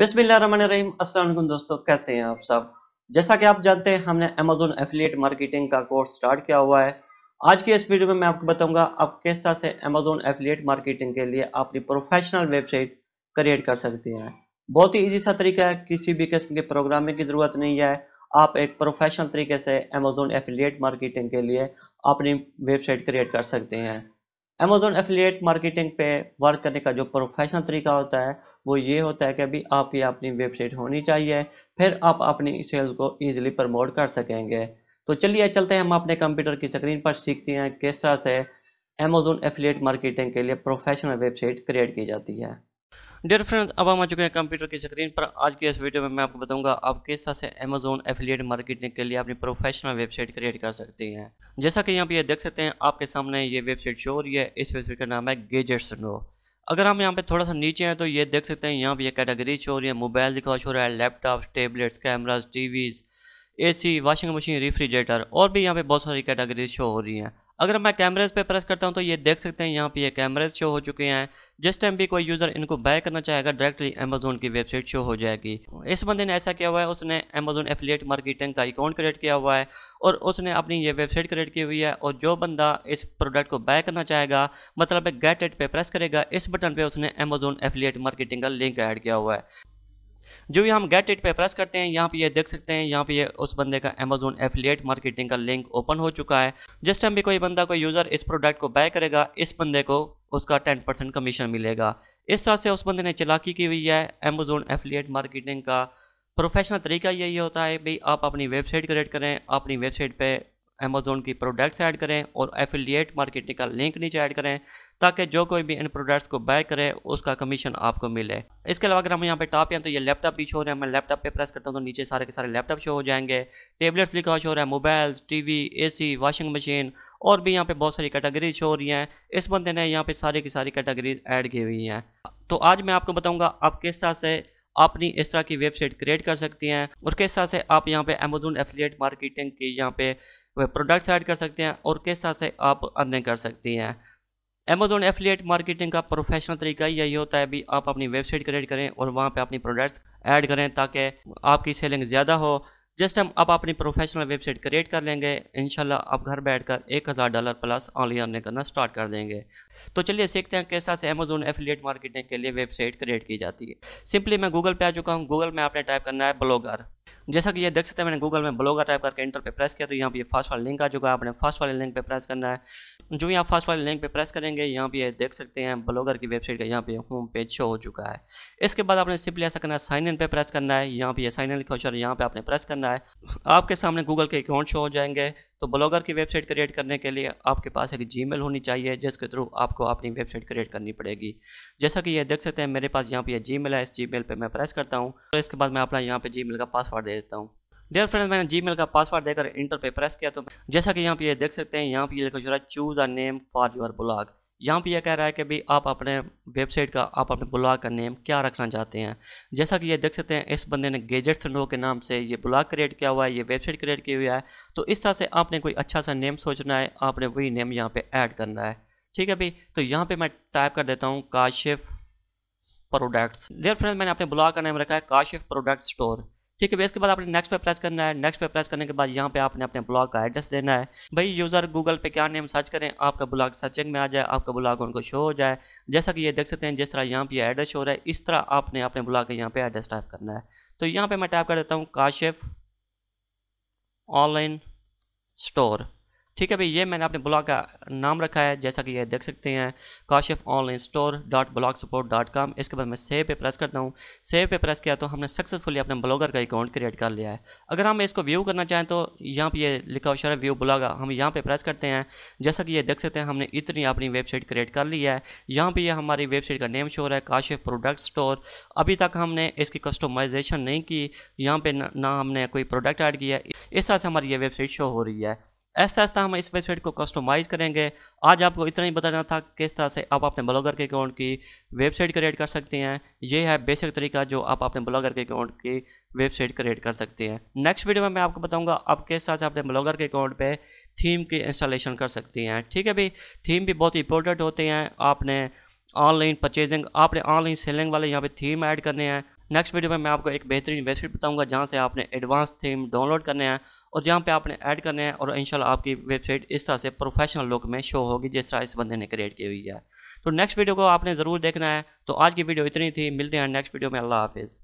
बिस्मिल्लाम दोस्तों कैसे हैं आप सब जैसा कि आप जानते हैं हमने अमेजोन एफिलिएट मार्केटिंग का कोर्स स्टार्ट किया हुआ है आज की इस वीडियो में मैं आपको बताऊंगा आप किस तरह से अमेजोन एफिलिएट मार्केटिंग के लिए अपनी प्रोफेशनल वेबसाइट क्रिएट कर सकते हैं बहुत ही ईजी सा तरीका है किसी भी किस्म के प्रोग्रामिंग की ज़रूरत नहीं है आप एक प्रोफेशनल तरीके से अमेजोन एफिलिएट मार्केटिंग के लिए अपनी वेबसाइट क्रिएट कर सकते हैं अमेजोन एफिलिएट मार्केटिंग पे वर्क करने का जो प्रोफेशनल तरीका होता है वो ये होता है कि अभी आपकी अपनी वेबसाइट होनी चाहिए फिर आप अपनी सेल्स को ईजिली प्रमोट कर सकेंगे तो चलिए चलते हैं हम अपने कंप्यूटर की स्क्रीन पर सीखते हैं किस तरह से अमेजोन एफिलेट मार्केटिंग के लिए प्रोफेशनल वेबसाइट क्रिएट की जाती है डियर फ्रेंड्स अब हम आ चुके हैं कंप्यूटर की स्क्रीन पर आज के इस वीडियो में मैं आपको बताऊंगा आप किस तरह से अमेजोन एफिलिएट मार्केटिंग के लिए अपनी प्रोफेशनल वेबसाइट क्रिएट कर सकते हैं जैसा कि यहाँ पर देख सकते हैं आपके सामने ये वेबसाइट शो हो रही है इस वेबसाइट का नाम है गेजेट्स नो अगर हम यहाँ पे थोड़ा सा नीचे हैं तो ये देख सकते हैं यहाँ पे ये कैटेगरी शो हो रही है मोबाइल दिखा शो हो रहा है laptop tablets cameras TVs AC washing machine refrigerator और भी यहाँ पे बहुत सारी कैटेगरी शो हो रही हैं अगर मैं कैमरेज पे प्रेस करता हूँ तो ये देख सकते हैं यहाँ पे ये कैमरेज शो हो चुके हैं जिस टाइम भी कोई यूज़र इनको बाय करना चाहेगा डायरेक्टली अमेजोन की वेबसाइट शो हो जाएगी इस बंदे ने ऐसा किया हुआ है उसने अमेजोन एफिलिएट मार्केटिंग का अकाउंट क्रिएट किया हुआ है और उसने अपनी ये वेबसाइट क्रिएट की हुई है और जो बंदा इस प्रोडक्ट को बाय करना चाहेगा मतलब गेट एट पर प्रेस करेगा इस बटन पर उसने अमेजोन एफिलेट मार्केटिंग का लिंक ऐड किया हुआ है जो भी हम गेट इट पे प्रेस करते हैं यहाँ पे ये देख सकते हैं यहाँ पे ये उस बंदे का अमेजोन एफिलियट मार्केटिंग का लिंक ओपन हो चुका है जिस टाइम भी कोई बंदा कोई यूज़र इस प्रोडक्ट को बाय करेगा इस बंदे को उसका टेन परसेंट कमीशन मिलेगा इस तरह से उस बंदे ने चलाकी की हुई है अमेजोन एफिलियट मार्केटिंग का प्रोफेशनल तरीका यही होता है भाई आप अपनी वेबसाइट क्रिएट करें अपनी वेबसाइट पर अमेज़ोन की प्रोडक्ट्स ऐड करें और एफिलिएट मार्केटिंग का लिंक नीचे ऐड करें ताकि जो कोई भी इन प्रोडक्ट्स को बाय करे उसका कमीशन आपको मिले इसके अलावा अगर हम यहाँ पे टॉप हैं तो ये लैपटॉप भी शो रहे हैं मैं लैपटॉप पे प्रेस करता हूँ तो नीचे सारे के सारे लैपटॉप शो हो जाएंगे टेबलेट्स लिखा शो रहा है mobiles TV AC washing machine और भी यहाँ पे बहुत सारी कैटेगरीज शो हो रही हैं इस बंदे ने यहाँ पे सारी की सारी कैटेगरीज ऐड की हुई हैं तो आज मैं आपको बताऊँगा आप किस तरह से अपनी इस तरह की वेबसाइट क्रिएट कर सकती हैं और किस तरह से आप यहाँ पे अमेजोन एफिलिएट मार्केटिंग की यहाँ पे प्रोडक्ट्स ऐड कर सकते हैं और किस तरह से आप अर्निंग कर सकती हैं अमेजोन एफिलिएट मार्केटिंग का प्रोफेशनल तरीका यही होता है भी आप अपनी वेबसाइट क्रिएट करें और वहाँ पे अपनी प्रोडक्ट्स ऐड करें ताकि आपकी सेलिंग ज़्यादा हो जस्ट हम अब अपनी प्रोफेशनल वेबसाइट क्रिएट कर लेंगे इनशाला आप घर बैठ कर एक हज़ार डॉलर प्लस ऑनलाइन अर्निंग करना स्टार्ट कर देंगे तो चलिए सीखते हैं किस तरह से अमेजोन एफिलिएट मार्केटिंग के लिए वेबसाइट क्रिएट की जाती है सिंपली मैं गूगल पे आ चुका हूँ गूगल में आपने टाइप करना है ब्लॉगर जैसा कि ये देख सकते हैं मैंने गूगल में ब्लॉगर टाइप करके इंटर पे प्रेस किया तो यहाँ पे फर्स्ट वाला लिंक आ चुका है आपने फर्स्ट वाले लिंक पे प्रेस करना है जो यहाँ फर्स्ट वाले लिंक पे प्रेस करेंगे यहाँ पे ये देख सकते हैं ब्लॉगर की वेबसाइट का यहाँ पे होम पेज शो हो चुका है इसके बाद आपने सिंपली ऐसा करना है साइन इन पे प्रेस करना है यहाँ पे साइन इन लिखा यहाँ पे आपने प्रेस करना है आपके सामने गूगल के अकाउंट शो हो जाएंगे तो ब्लॉगर की वेबसाइट क्रिएट करने के लिए आपके पास एक जीमेल होनी चाहिए जिसके थ्रू आपको अपनी वेबसाइट क्रिएट करनी पड़ेगी जैसा कि ये देख सकते हैं मेरे पास यहाँ पे यह जीमेल है इस जीमेल पे मैं प्रेस करता हूँ तो इसके बाद मैं अपना यहाँ पे जीमेल का पासवर्ड दे देता हूँ डेयर फ्रेंड्स मैंने जी का पासवर्ड देकर इंटर पे प्रेस किया तो जैसा कि यहाँ पे ये देख सकते हैं यहाँ पे लिखा choose a name for your blog यहाँ पे यह कह रहा है कि भाई आप अपने वेबसाइट का आप अपने ब्लॉग का नेम क्या रखना चाहते हैं जैसा कि ये देख सकते हैं इस बंदे ने गेजेट संडो के नाम से ये ब्लॉग क्रिएट किया हुआ है ये वेबसाइट क्रिएट किया हुआ है तो इस तरह से आपने कोई अच्छा सा नेम सोचना है आपने वही नेम यहाँ पर ऐड करना है ठीक है भाई तो यहाँ पर मैं टाइप कर देता हूँ काशिफ प्रोडक्ट्स डेयर फ्रेंड मैंने अपने ब्लॉग का नाम रखा है काशिफ प्रोडक्ट स्टोर ठीक है इसके बाद आपने नेक्स्ट पे प्रेस करना है नेक्स्ट पे प्रेस करने के बाद यहाँ पे आपने अपने ब्लॉग का एड्रेस देना है भाई यूज़र गूगल पे क्या नेम सर्च करें आपका ब्लॉग सर्चिंग में आ जाए आपका ब्लॉग उनको शो हो जाए जैसा कि ये देख सकते हैं जिस तरह यहाँ पे एड्रेस हो रहा है इस तरह आपने अपने ब्लॉग का यहाँ पे एड्रेस टाइप करना है तो यहाँ पर मैं टाइप कर देता हूँ काशिफ ऑनलाइन स्टोर ठीक है भाई ये मैंने अपने ब्लॉग का नाम रखा है जैसा कि ये देख सकते हैं Kashif online store dot blogspot dot com इसके बाद मैं सेव पे प्रेस करता हूँ सेव पे प्रेस किया तो हमने सक्सेसफुली अपने ब्लॉगर का अकाउंट क्रिएट कर लिया है अगर हम इसको व्यू करना चाहें तो यहाँ पर ये लिखा हुआ शरा व्यू ब्लॉग हम यहाँ पर प्रेस करते हैं जैसा कि ये देख सकते हैं हमने इतनी अपनी वेबसाइट क्रिएट कर ली है यहाँ पर यह हमारी वेबसाइट का नेम शोर है काशिफ प्रोडक्ट स्टोर अभी तक हमने इसकी कस्टमाइजेशन नहीं की यहाँ पर ना हमने कोई प्रोडक्ट ऐड किया इस तरह से हमारी ये वेबसाइट शो हो रही है ऐसा ऐसा हम इस वेबसाइट को कस्टमाइज़ करेंगे आज आपको इतना ही बताना था किस तरह से आप अपने ब्लॉगर के अकाउंट की वेबसाइट क्रिएट कर सकते हैं ये है बेसिक तरीका जो आप अपने ब्लॉगर के अकाउंट की वेबसाइट क्रिएट कर सकते हैं नेक्स्ट वीडियो में मैं आपको बताऊंगा आप किस तरह से अपने ब्लॉगर के अकाउंट पर थीम की इंस्टॉलेशन कर सकते हैं ठीक है भाई थीम भी बहुत इंपॉर्टेंट होते हैं आपने ऑनलाइन परचेजिंग आपने ऑनलाइन सेलिंग वाले यहाँ पे थीम ऐड करने हैं नेक्स्ट वीडियो में मैं आपको एक बेहतरीन वेबसाइट बताऊंगा जहां से आपने एडवांस थीम डाउनलोड करने हैं और जहां पे आपने ऐड करने हैं और इंशाल्लाह आपकी वेबसाइट इस तरह से प्रोफेशनल लुक में शो होगी जिस तरह इस बंदे ने क्रिएट की हुई है तो नेक्स्ट वीडियो को आपने ज़रूर देखना है तो आज की वीडियो इतनी थी मिलते हैं नेक्स्ट वीडियो में अल्लाह हाफिज़